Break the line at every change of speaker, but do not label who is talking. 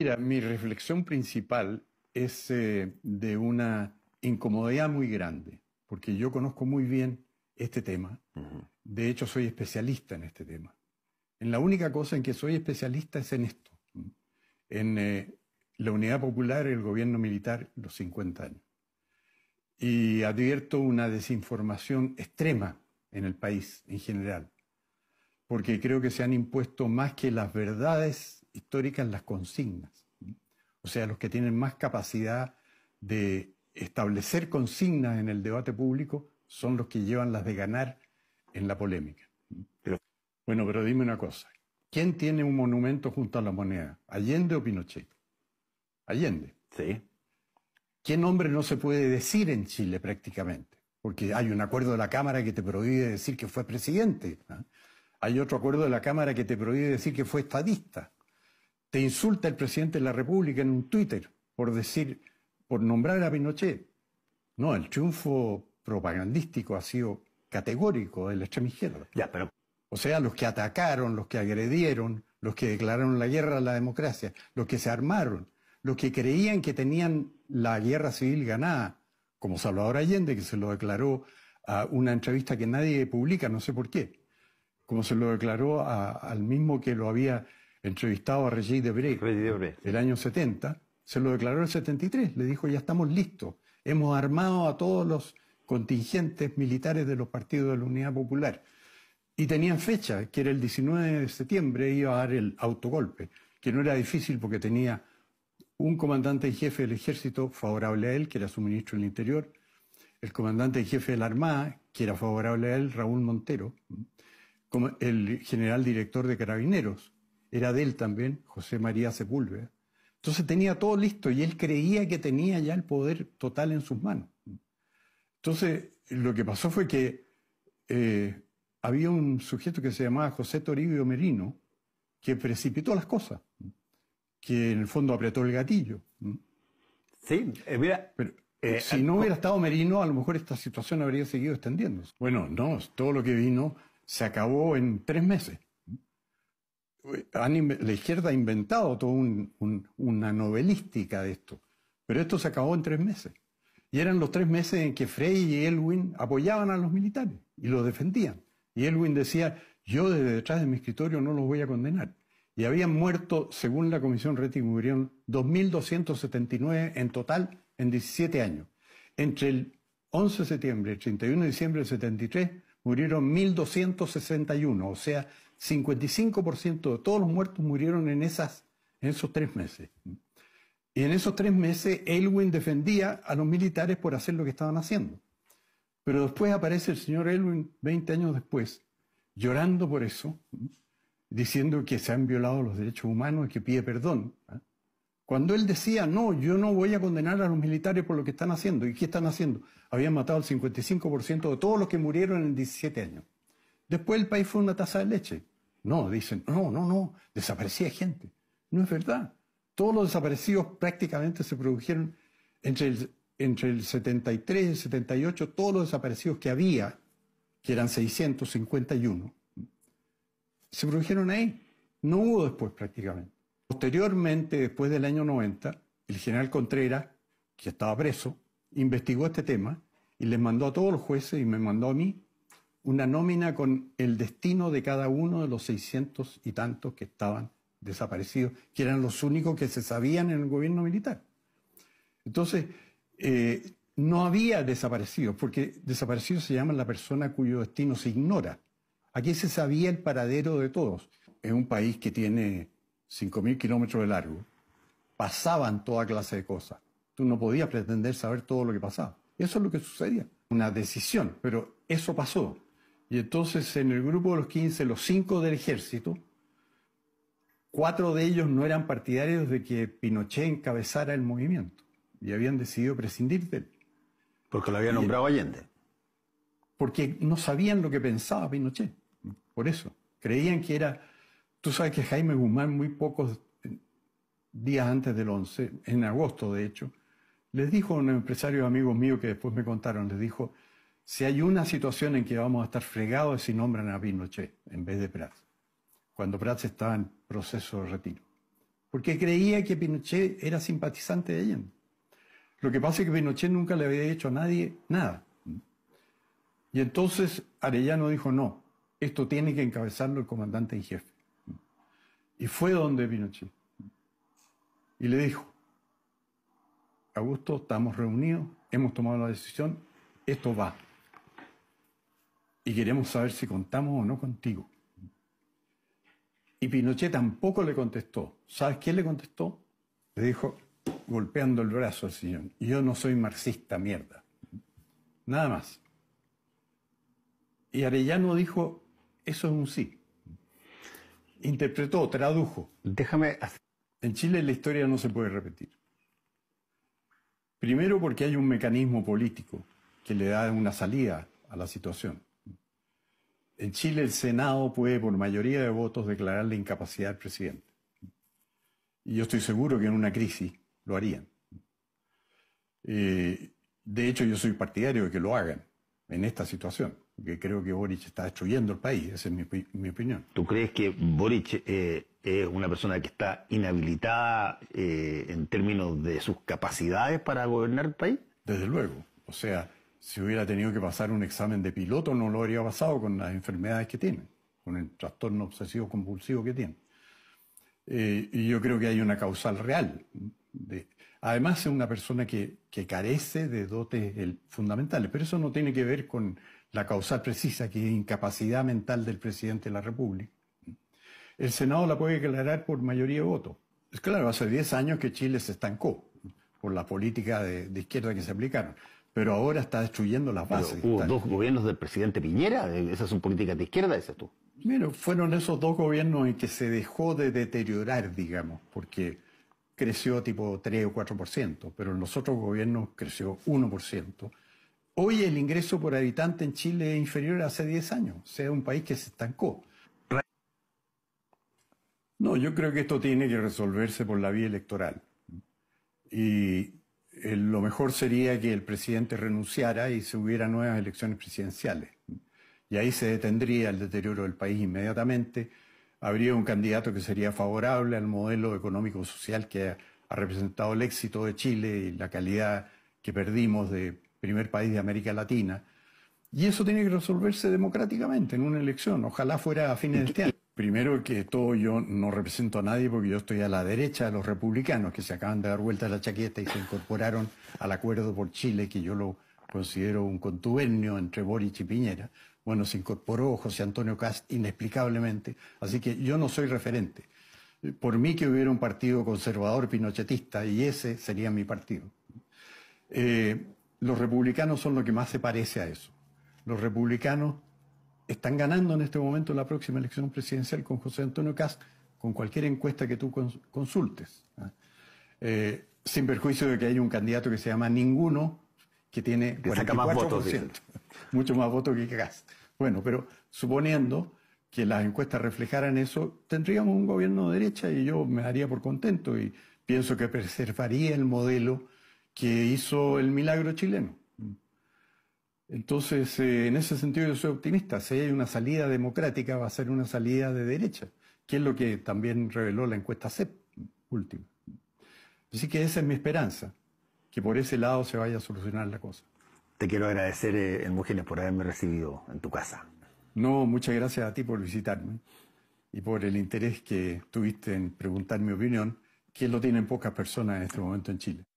Mira, mi reflexión principal es eh, de una incomodidad muy grande, porque yo conozco muy bien este tema. De hecho, soy especialista en este tema. En la única cosa en que soy especialista es en esto, en eh, la unidad popular, y el gobierno militar, los 50 años. Y advierto una desinformación extrema en el país en general, porque creo que se han impuesto más que las verdades históricas las consignas. O sea, los que tienen más capacidad de establecer consignas en el debate público son los que llevan las de ganar en la polémica. bueno, pero dime una cosa. ¿Quién tiene un monumento junto a la moneda? ¿Allende o Pinochet? Allende. Sí. ¿Qué nombre no se puede decir en Chile prácticamente? Porque hay un acuerdo de la Cámara que te prohíbe decir que fue presidente. Hay otro acuerdo de la Cámara que te prohíbe decir que fue estadista te insulta el presidente de la República en un Twitter por decir, por nombrar a Pinochet. No, el triunfo propagandístico ha sido categórico de la extrema izquierda. Ya, pero... O sea, los que atacaron, los que agredieron, los que declararon la guerra a la democracia, los que se armaron, los que creían que tenían la guerra civil ganada, como Salvador Allende, que se lo declaró a una entrevista que nadie publica, no sé por qué, como se lo declaró al mismo que lo había entrevistado a Regis Debré, el año 70, se lo declaró el 73, le dijo, ya estamos listos, hemos armado a todos los contingentes militares de los partidos de la Unidad Popular. Y tenían fecha, que era el 19 de septiembre, iba a dar el autogolpe, que no era difícil porque tenía un comandante en jefe del ejército favorable a él, que era su ministro del Interior, el comandante en jefe de la Armada, que era favorable a él, Raúl Montero, el general director de Carabineros, era de él también, José María Sepúlveda. Entonces tenía todo listo y él creía que tenía ya el poder total en sus manos. Entonces lo que pasó fue que eh, había un sujeto que se llamaba José Toribio Merino que precipitó las cosas, que en el fondo apretó el gatillo. Sí, eh, mira. Eh, si no hubiera estado Merino, a lo mejor esta situación habría seguido extendiéndose. Bueno, no, todo lo que vino se acabó en tres meses la izquierda ha inventado toda una novelística de esto. Pero esto se acabó en tres meses. Y eran los tres meses en que Frey y Elwin apoyaban a los militares y los defendían. Y Elwin decía, yo desde detrás de mi escritorio no los voy a condenar. Y habían muerto, según la Comisión Rettig, murieron 2.279 en total en 17 años. Entre el 11 de septiembre y el 31 de diciembre del 73 murieron 1.261, o sea, 55% de todos los muertos murieron en, esos tres meses. Y en esos tres meses Elwin defendía a los militares por hacer lo que estaban haciendo. Pero después aparece el señor Elwin, 20 años después, llorando por eso, diciendo que se han violado los derechos humanos y que pide perdón. ¿ah? Cuando él decía, no, yo no voy a condenar a los militares por lo que están haciendo. ¿Y qué están haciendo? Habían matado al 55% de todos los que murieron en 17 años. Después el país fue una taza de leche. No, dicen, no, no, no, desaparecía gente. No es verdad. Todos los desaparecidos prácticamente se produjeron entre el, 73 y el 78, todos los desaparecidos que había, que eran 651, se produjeron ahí. No hubo después prácticamente. Posteriormente, después del año 90, el general Contreras, que estaba preso, investigó este tema y les mandó a todos los jueces y me mandó a mí una nómina con el destino de cada uno de los 600 y tantos que estaban desaparecidos, que eran los únicos que se sabían en el gobierno militar. Entonces, eh, no había desaparecidos, porque desaparecidos se llama la persona cuyo destino se ignora. Aquí se sabía el paradero de todos. En un país que tiene 5.000 kilómetros de largo. Pasaban toda clase de cosas. Tú no podías pretender saber todo lo que pasaba. Eso es lo que sucedía. Una decisión, pero eso pasó. Y entonces en el grupo de los 15, los cinco del ejército, cuatro de ellos no eran partidarios de que Pinochet encabezara el movimiento y habían decidido prescindir de él. Porque lo había nombrado Allende. Porque no sabían lo que pensaba Pinochet, por eso. Creían que era... Tú sabes que Jaime Guzmán, muy pocos días antes del 11, en agosto de hecho, les dijo a unos empresarios amigos mío, que después me contaron, les dijo, si hay una situación en que vamos a estar fregados es si nombran a Pinochet en vez de Prats, cuando Prats estaba en proceso de retiro. Porque creía que Pinochet era simpatizante de ella. Lo que pasa es que Pinochet nunca le había hecho a nadie nada. Y entonces Arellano dijo, no, esto tiene que encabezarlo el comandante en jefe. Y fue donde Pinochet. Y le dijo, Augusto, estamos reunidos, hemos tomado la decisión, esto va y queremos saber si contamos o no contigo. Y Pinochet tampoco le contestó. ¿Sabes quién le contestó? Le dijo, golpeando el brazo al señor, yo no soy marxista, mierda. Nada más. Y Arellano dijo, eso es un sí. Interpretó, tradujo. Déjame. En Chile la historia no se puede repetir. Primero porque hay un mecanismo político que le da una salida a la situación. En Chile el Senado puede por mayoría de votos declarar la incapacidad del presidente. Y yo estoy seguro que en una crisis lo harían. Eh, de hecho, yo soy partidario de que lo hagan en esta situación, porque creo que Boric está destruyendo el país, esa es mi, opinión. ¿Tú crees que Boric eh, es una persona que está inhabilitada eh, en términos de sus capacidades para gobernar el país? Desde luego, o sea, si hubiera tenido que pasar un examen de piloto, no lo habría pasado con las enfermedades que tiene, con el trastorno obsesivo compulsivo que tiene. Eh, y yo creo que hay una causal real. además, es una persona que, carece de dotes fundamentales, pero eso no tiene que ver con la causal precisa, que es incapacidad mental del presidente de la República. El Senado la puede declarar por mayoría de votos. Es claro, hace 10 años que Chile se estancó por la política de izquierda que se aplicaron pero ahora está destruyendo las bases. hubo dos gobiernos del presidente Piñera, eh, ¿Esas son políticas de izquierda, esa tú. Bueno, fueron esos dos gobiernos en que se dejó de deteriorar, digamos, porque creció tipo 3 o 4%, pero en los otros gobiernos creció 1%. Hoy el ingreso por habitante en Chile es inferior a hace 10 años, o sea, un país que se estancó. No, yo creo que esto tiene que resolverse por la vía electoral. Y eh, lo mejor sería que el presidente renunciara y se hubiera nuevas elecciones presidenciales. Y ahí se detendría el deterioro del país inmediatamente. Habría un candidato que sería favorable al modelo económico-social que ha, ha representado el éxito de Chile y la calidad que perdimos de primer país de América Latina. Y eso tiene que resolverse democráticamente en una elección. Ojalá fuera a fines de este año. Primero que todo, yo no represento a nadie porque yo estoy a la derecha de los republicanos que se acaban de dar vuelta a la chaqueta y se incorporaron al acuerdo por Chile, que yo lo considero un contubernio entre Boric y Piñera. Bueno, se incorporó José Antonio Cast inexplicablemente, así que yo no soy referente. Por mí que hubiera un partido conservador pinochetista y ese sería mi partido. Eh, los republicanos son lo que más se parece a eso. Los republicanos están ganando en este momento la próxima elección presidencial con José Antonio Cast, con cualquier encuesta que tú consultes. ¿ah? Eh, sin perjuicio de que hay un candidato que se llama Ninguno, que tiene 44%, más votos, mucho más votos que Cast. Bueno, pero suponiendo que las encuestas reflejaran eso, tendríamos un gobierno de derecha y yo me daría por contento y pienso que preservaría el modelo que hizo el milagro chileno. Entonces, eh, en ese sentido yo soy optimista. Si hay una salida democrática, va a ser una salida de derecha, que es lo que también reveló la encuesta CEP última. Así que esa es mi esperanza, que por ese lado se vaya a solucionar la cosa. Te quiero agradecer, eh, Mujeres, por haberme recibido en tu casa. No, muchas gracias a ti por visitarme y por el interés que tuviste en preguntar mi opinión, que lo tienen pocas personas en este momento en Chile.